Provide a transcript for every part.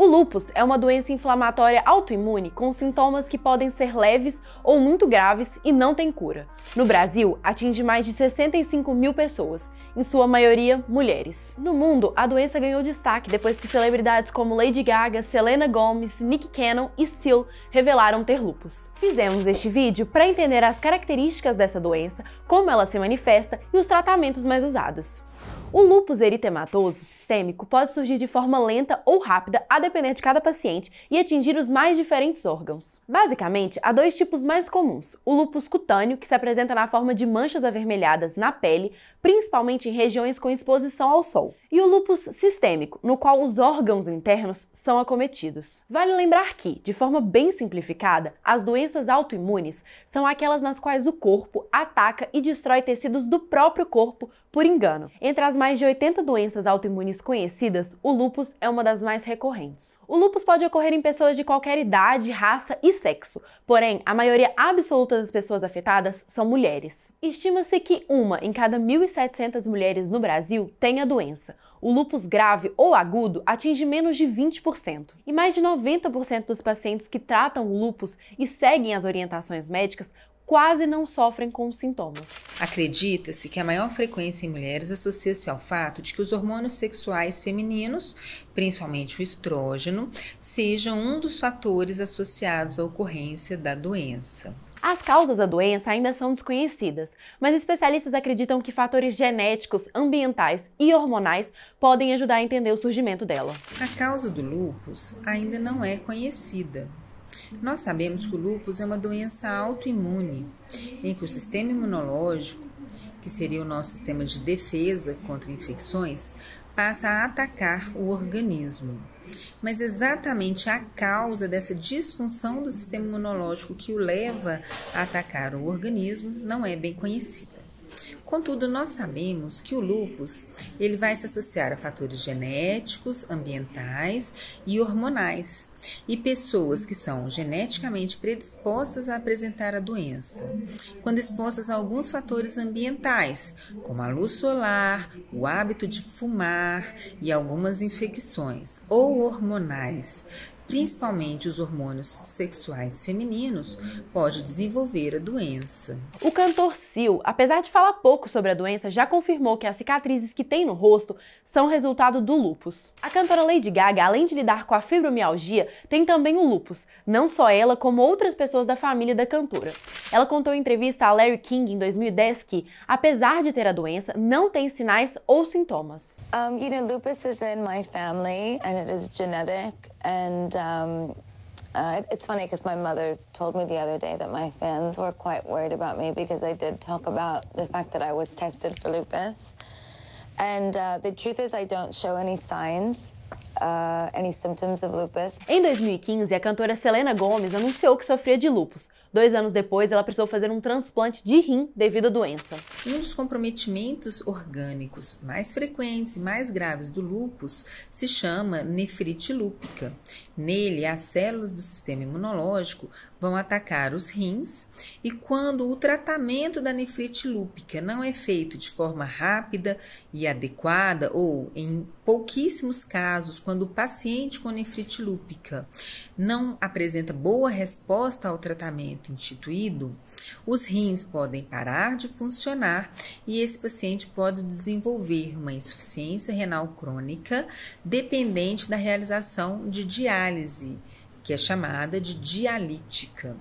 O lupus é uma doença inflamatória autoimune com sintomas que podem ser leves ou muito graves e não tem cura. No Brasil, atinge mais de 65 mil pessoas, em sua maioria mulheres. No mundo, a doença ganhou destaque depois que celebridades como Lady Gaga, Selena Gomez, Nick Cannon e Seal revelaram ter lupus. Fizemos este vídeo para entender as características dessa doença, como ela se manifesta e os tratamentos mais usados. O lupus eritematoso sistêmico pode surgir de forma lenta ou rápida, a depender de cada paciente, e atingir os mais diferentes órgãos. Basicamente, há dois tipos mais comuns: o lupus cutâneo, que se apresenta na forma de manchas avermelhadas na pele, principalmente em regiões com exposição ao sol, e o lupus sistêmico, no qual os órgãos internos são acometidos. Vale lembrar que, de forma bem simplificada, as doenças autoimunes são aquelas nas quais o corpo ataca e destrói tecidos do próprio corpo por engano. Entre as mais de 80 doenças autoimunes conhecidas, o lupus é uma das mais recorrentes. O lupus pode ocorrer em pessoas de qualquer idade, raça e sexo, porém, a maioria absoluta das pessoas afetadas são mulheres. Estima-se que uma em cada 1.700 mulheres no Brasil tenha doença. O lupus grave ou agudo atinge menos de 20%. E mais de 90% dos pacientes que tratam o lupus e seguem as orientações médicas quase não sofrem com os sintomas. Acredita-se que a maior frequência em mulheres associa-se ao fato de que os hormônios sexuais femininos, principalmente o estrógeno, sejam um dos fatores associados à ocorrência da doença. As causas da doença ainda são desconhecidas, mas especialistas acreditam que fatores genéticos, ambientais e hormonais podem ajudar a entender o surgimento dela. A causa do lupus ainda não é conhecida, nós sabemos que o lúpus é uma doença autoimune, em que o sistema imunológico, que seria o nosso sistema de defesa contra infecções, passa a atacar o organismo. Mas exatamente a causa dessa disfunção do sistema imunológico que o leva a atacar o organismo não é bem conhecida. Contudo, nós sabemos que o lupus ele vai se associar a fatores genéticos, ambientais e hormonais. E pessoas que são geneticamente predispostas a apresentar a doença, quando expostas a alguns fatores ambientais, como a luz solar, o hábito de fumar e algumas infecções, ou hormonais, principalmente os hormônios sexuais femininos, pode desenvolver a doença. O cantor Sil, apesar de falar pouco sobre a doença, já confirmou que as cicatrizes que tem no rosto são resultado do lúpus. A cantora Lady Gaga, além de lidar com a fibromialgia, tem também o lúpus, não só ela, como outras pessoas da família da cantora. Ela contou em entrevista a Larry King em 2010 que, apesar de ter a doença, não tem sinais ou sintomas. Um, you know, lupus is in my family and it is genetic and um, uh, it's funny because my mother told me the other day that my fans were quite worried about me because they did talk about the fact that I was tested for lupus. And uh, the truth is, I don't show any signs. Ah, any symptoms of lupus. Em 2015, a cantora Selena Gomez anunciou que sofria de lupus. Dois anos depois, ela precisou fazer um transplante de rim devido à doença. Um dos comprometimentos orgânicos mais frequentes e mais graves do lupus se chama nefrite lúpica. Nele, as células do sistema imunológico vão atacar os rins, e quando o tratamento da nefrite lúpica não é feito de forma rápida e adequada, ou em pouquíssimos casos, quando o paciente com nefrite lúpica não apresenta boa resposta ao tratamento instituído, os rins podem parar de funcionar e esse paciente pode desenvolver uma insuficiência renal crônica dependente da realização de diálise que é chamada de dialítica.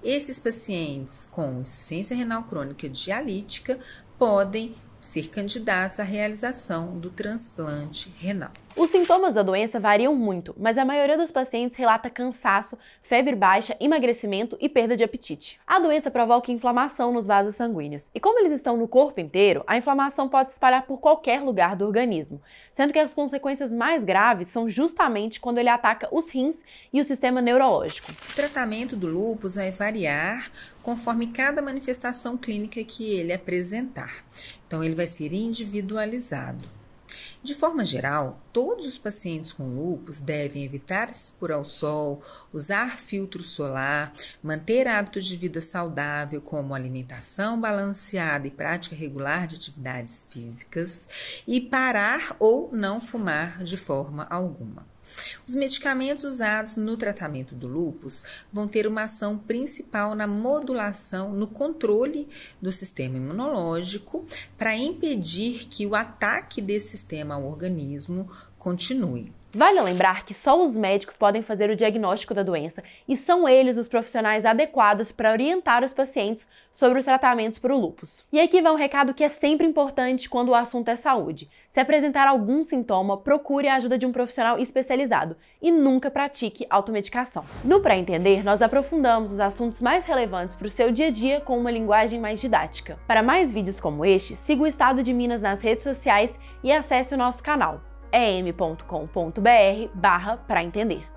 Esses pacientes com insuficiência renal crônica dialítica podem ser candidatos à realização do transplante renal. Os sintomas da doença variam muito, mas a maioria dos pacientes relata cansaço, febre baixa, emagrecimento e perda de apetite. A doença provoca inflamação nos vasos sanguíneos, e como eles estão no corpo inteiro, a inflamação pode se espalhar por qualquer lugar do organismo, sendo que as consequências mais graves são justamente quando ele ataca os rins e o sistema neurológico. O tratamento do lúpus vai variar conforme cada manifestação clínica que ele apresentar. Então ele vai ser individualizado. De forma geral, todos os pacientes com lupus devem evitar se expor ao sol, usar filtro solar, manter hábitos de vida saudável, como alimentação balanceada e prática regular de atividades físicas, e parar ou não fumar de forma alguma. Os medicamentos usados no tratamento do lúpus vão ter uma ação principal na modulação, no controle do sistema imunológico, para impedir que o ataque desse sistema ao organismo continue. Vale lembrar que só os médicos podem fazer o diagnóstico da doença e são eles os profissionais adequados para orientar os pacientes sobre os tratamentos para o lúpus. E aqui vai um recado que é sempre importante quando o assunto é saúde. Se apresentar algum sintoma, procure a ajuda de um profissional especializado e nunca pratique automedicação. No Pra Entender, nós aprofundamos os assuntos mais relevantes para o seu dia a dia com uma linguagem mais didática. Para mais vídeos como este, siga o Estado de Minas nas redes sociais e acesse o nosso canal em.com.br barra para entender.